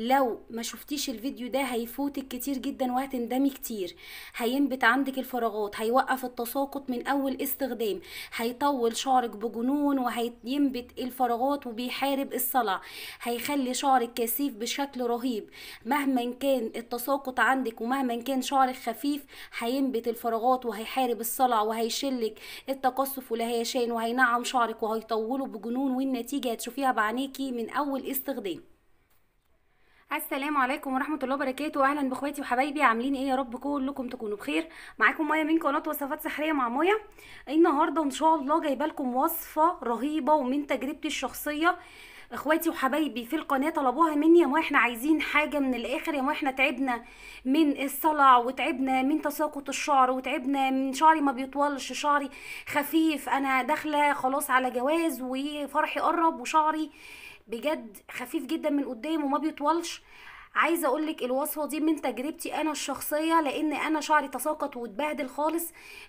لو ما شفتيش الفيديو ده هيفوتك كتير جدا وهتندمي كتير هينبت عندك الفراغات هيوقف التساقط من اول استخدام هيطول شعرك بجنون وهينبت الفراغات وبيحارب الصلع هيخلي شعرك كثيف بشكل رهيب مهما كان التساقط عندك ومهما كان شعرك خفيف هينبت الفراغات وهيحارب الصلع وهيشلك التقصف والهيشان وهينعم شعرك وهيطوله بجنون والنتيجه هتشوفيها بعينيكي من اول استخدام السلام عليكم ورحمه الله وبركاته اهلا باخواتي وحبايبي عاملين ايه يا رب كلكم تكونوا بخير معاكم مايا من قناه وصفات سحريه مع مايا النهارده ان شاء الله جايبه لكم وصفه رهيبه ومن تجربتي الشخصيه اخواتي وحبايبي في القناه طلبوها مني يا ما احنا عايزين حاجه من الاخر يا ما احنا تعبنا من الصلع وتعبنا من تساقط الشعر وتعبنا من شعري ما بيطولش شعري خفيف انا داخله خلاص على جواز وفرحي قرب وشعري بجد خفيف جدا من قدام وما بيطولش عايزه اقول لك الوصفه دي من تجربتي انا الشخصيه لان انا شعري تساقط واتبهدل خالص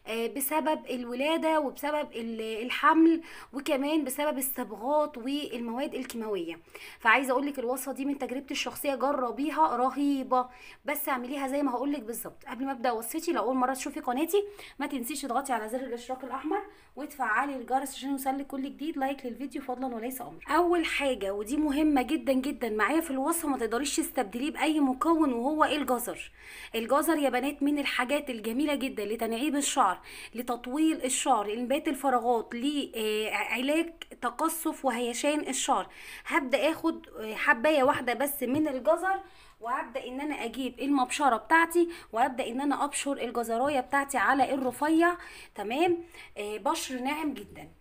آه، بسبب الولاده وبسبب الحمل وكمان بسبب الصبغات والمواد الكيماويه فعايزه اقول لك الوصفه دي من تجربتي الشخصيه جربيها رهيبه بس اعمليها زي ما هقول لك بالظبط قبل ما ابدا وصفتي لو اول مره تشوفي قناتي ما تنسيش تضغطي على زر الاشتراك الاحمر وتفعلي الجرس عشان يوصلك كل جديد لايك للفيديو فضلا وليس امر اول حاجه ودي مهمه جدا جدا معايا في الوصفه ما تقدريش تستبدلي تبدليه باي مكون وهو إيه الجزر الجزر يا بنات من الحاجات الجميله جدا لتنعيم الشعر لتطويل الشعر لنبات الفراغات لعلاج آه، تقصف وهيشان الشعر هبدا اخد آه، حبايه واحده بس من الجزر وهبدا ان انا اجيب المبشره بتاعتي وابدا ان انا ابشر الجزرايه بتاعتي على الرفيع تمام آه، بشر ناعم جدا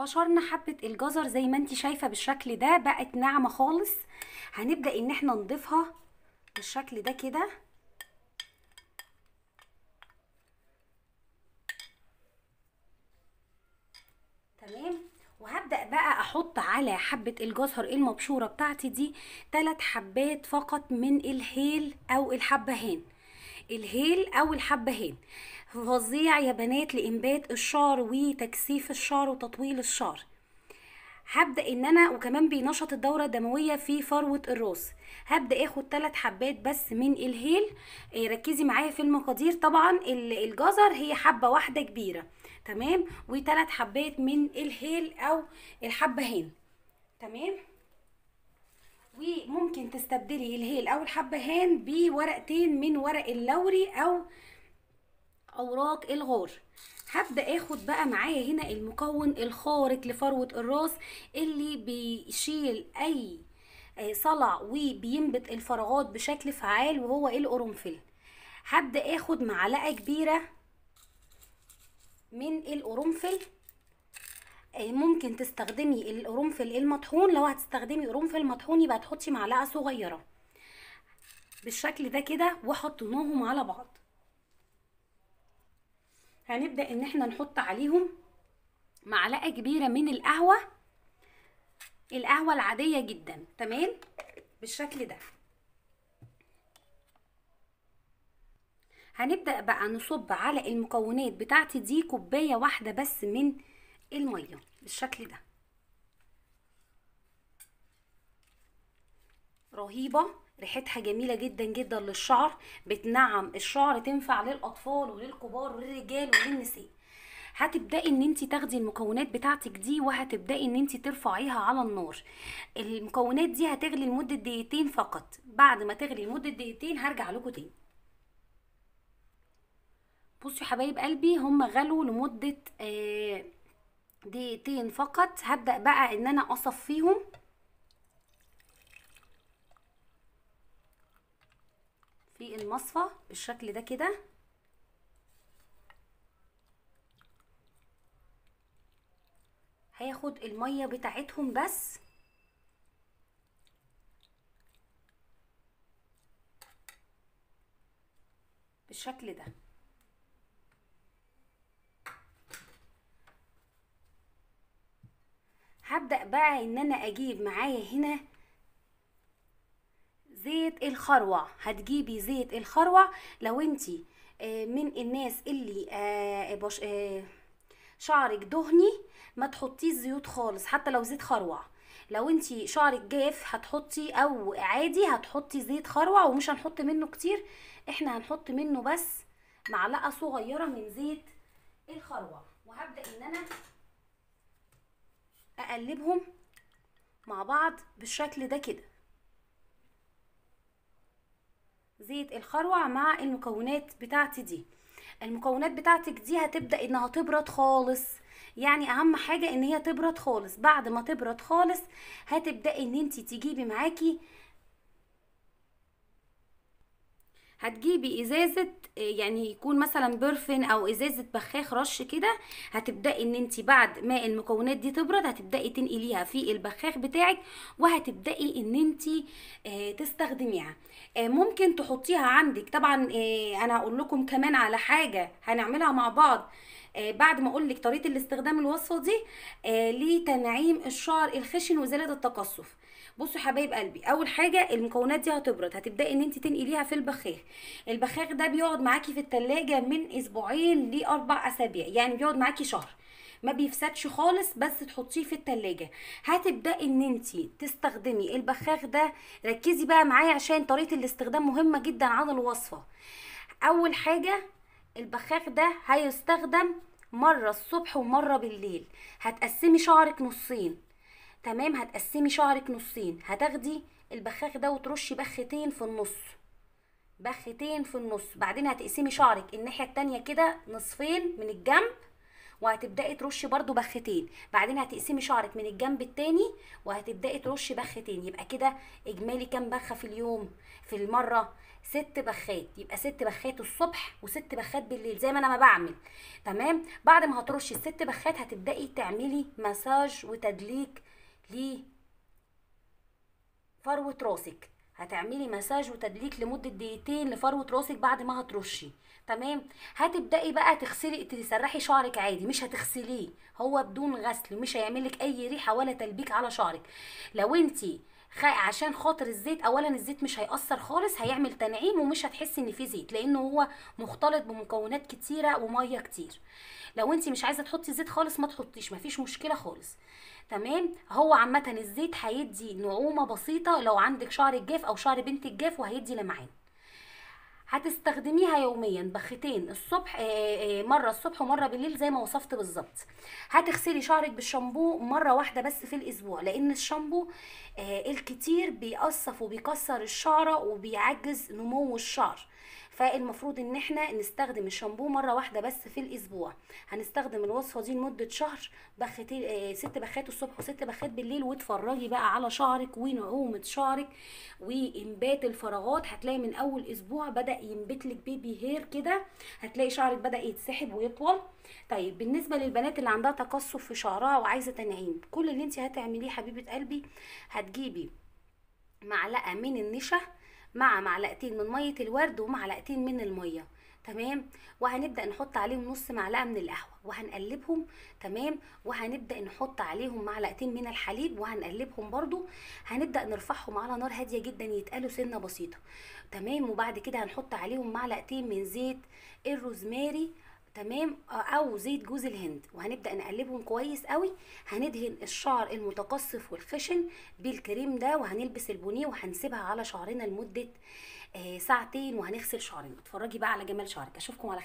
بشرنا حبة الجزر زي ما انتي شايفة بالشكل ده بقت ناعمة خالص هنبدأ ان احنا نضيفها بالشكل ده كده تمام وهبدأ بقى احط على حبة الجزر المبشورة بتاعتي دي تلات حبات فقط من الهيل او الحبهان الهيل او الحبه هيل فظيع يا بنات لانبات الشعر وتكثيف الشعر وتطويل الشعر هبدا ان انا وكمان بينشط الدوره الدمويه في فروه الراس هبدا اخد ثلاث حبات بس من الهيل آه، ركزي معايا في المقادير طبعا الجزر هي حبه واحده كبيره تمام وثلاث حبات من الهيل او الحبه هين تمام وممكن تستبدلي الهيل او الحبهان بورقتين من ورق اللوري او اوراق الغور هبدا اخد بقى معايا هنا المكون الخارق لفروه الراس اللي بيشيل اي آه، صلع وبينبت الفراغات بشكل فعال وهو القرنفل هبدا اخد معلقه كبيره من القرنفل آه، ممكن تستخدمي القرنفل المطحون لو هتستخدمي قرنفل مطحون يبقى تحطي معلقه صغيره بالشكل ده كده وحطيناهم على بعض هنبدا ان احنا نحط عليهم معلقه كبيره من القهوه القهوه العاديه جدا تمام بالشكل ده هنبدا بقى نصب على المكونات بتاعتي دي كوبايه واحده بس من الميه بالشكل ده رهيبه ريحتها جميله جدا جدا للشعر بتنعم الشعر تنفع للاطفال وللكبار وللرجال وللنساء هتبداي ان انت تاخدي المكونات بتاعتك دي وهتبداي ان انت ترفعيها على النار المكونات دي هتغلي لمده دقيقتين فقط بعد ما تغلي لمده دقيقتين هرجع لكم تاني بصوا يا حبايب قلبي هم غلوا لمده آه، دقيقتين فقط هبدأ بقى ان انا اصفيهم في المصفى بالشكل ده كده هياخد المية بتاعتهم بس بالشكل ده هبدأ بقى ان انا اجيب معايا هنا زيت الخروع هتجيبي زيت الخروع لو انتي آه، من الناس اللي آه، آه، شعرك دهني ما تحطيش زيوت خالص حتى لو زيت خروع لو انتي شعرك جاف هتحطي او عادي هتحطي زيت خروع ومش هنحط منه كتير احنا هنحط منه بس معلقه صغيره من زيت الخروع وهبدا ان انا اقلبهم مع بعض بالشكل ده كده زيت الخروع مع المكونات بتاعتي دي المكونات بتاعتك دي هتبدا انها تبرد خالص يعني اهم حاجه ان هي تبرد خالص بعد ما تبرد خالص هتبداي ان انت تجيبي معاكي هتجيبي ازازه يعني يكون مثلا برفن او ازازه بخاخ رش كده هتبداي ان انت بعد ما المكونات دي تبرد هتبداي تنقليها في البخاخ بتاعك وهتبداي ان انت آه، تستخدميها آه، ممكن تحطيها عندك طبعا آه، انا هقول لكم كمان على حاجه هنعملها مع بعض بعد ما اقول لك طريقه الاستخدام الوصفه دي لتنعيم الشعر الخشن وازاله التقصف بصوا حبايب قلبي اول حاجه المكونات دي هتبرد هتبداي ان انت تنقليها في البخاخ البخاخ ده بيقعد معاكي في التلاجة من اسبوعين لاربع اسابيع يعني بيقعد معاكي شهر ما بيفسدش خالص بس تحطيه في التلاجة هتبدأي ان انت تستخدمي البخاخ ده ركزي بقى معايا عشان طريقة الاستخدام مهمة جدا عن الوصفة اول حاجة البخاخ ده هيستخدم مرة الصبح ومرة بالليل هتقسمي شعرك نصين تمام هتقسمي شعرك نصين هتاخدي البخاخ ده وترشي بختين في النص بختين في النص بعدين هتقسمي شعرك الناحيه التانية كده نصفين من الجنب وهتبداي ترشي برده بختين بعدين هتقسمي شعرك من الجنب التاني وهتبداي ترشي بختين يبقى كده اجمالي كام بخه في اليوم في المره ست بخات يبقى ست بخات الصبح وست بخات بالليل زي ما انا ما بعمل تمام بعد ما هترشي الست بخات هتبداي تعملي مساج وتدليك ليه فروه راسك هتعملي مساج وتدليك لمده دقيقتين لفروه راسك بعد ما هترشي تمام هتبداي بقى تغسلي تسرحي شعرك عادي مش هتغسليه هو بدون غسل مش هيعملك اي ريحه ولا تلبيك على شعرك لو انتي خ... عشان خاطر الزيت اولا الزيت مش هيأثر خالص هيعمل تنعيم ومش هتحسي ان في زيت لانه هو مختلط بمكونات كتيره وميه كتير لو انت مش عايزه تحطي زيت خالص ما تحطيش مفيش مشكله خالص تمام هو عامه الزيت هيدي نعومه بسيطه لو عندك شعر الجاف او شعر بنت الجاف وهيدي لمعان هتستخدميها يوميا بختين الصبح آه، آه، آه، مره الصبح ومره بالليل زي ما وصفت بالظبط هتغسلي شعرك بالشامبو مره واحده بس في الاسبوع لان الشامبو الكتير بيقصف وبيكسر الشعره وبيعجز نمو الشعر فالمفروض ان احنا نستخدم الشامبو مره واحده بس في الاسبوع هنستخدم الوصفه دي لمده شهر بختين آه، ست بخات الصبح وست بخات بالليل واتفرجي بقى على شعرك ونعومه شعرك وانبات الفراغات هتلاقي من اول اسبوع بدا ينبت لك بيبي هير كده هتلاقي شعرك بدا يتسحب ويطول طيب بالنسبه للبنات اللي عندها تقصف في شعرها وعايزه تنعيم كل اللي انت هتعمليه حبيبه قلبي هتجيبي معلقه من النشا مع معلقتين من ميه الورد ومعلقتين من الميه تمام وهنبدا نحط عليهم نص معلقه من القهوه وهنقلبهم تمام وهنبدا نحط عليهم معلقتين من الحليب وهنقلبهم برده هنبدا نرفعهم على نار هاديه جدا يتقلوا سنه بسيطه تمام وبعد كده هنحط عليهم معلقتين من زيت الروزماري تمام آه، او زيت جوز الهند وهنبدا نقلبهم كويس قوي هندهن الشعر المتقصف والخشن بالكريم ده وهنلبس البونيه وهنسيبها على شعرنا لمده آه، ساعتين وهنغسل شعرنا اتفرجي بقى على جمال شعرك اشوفكم على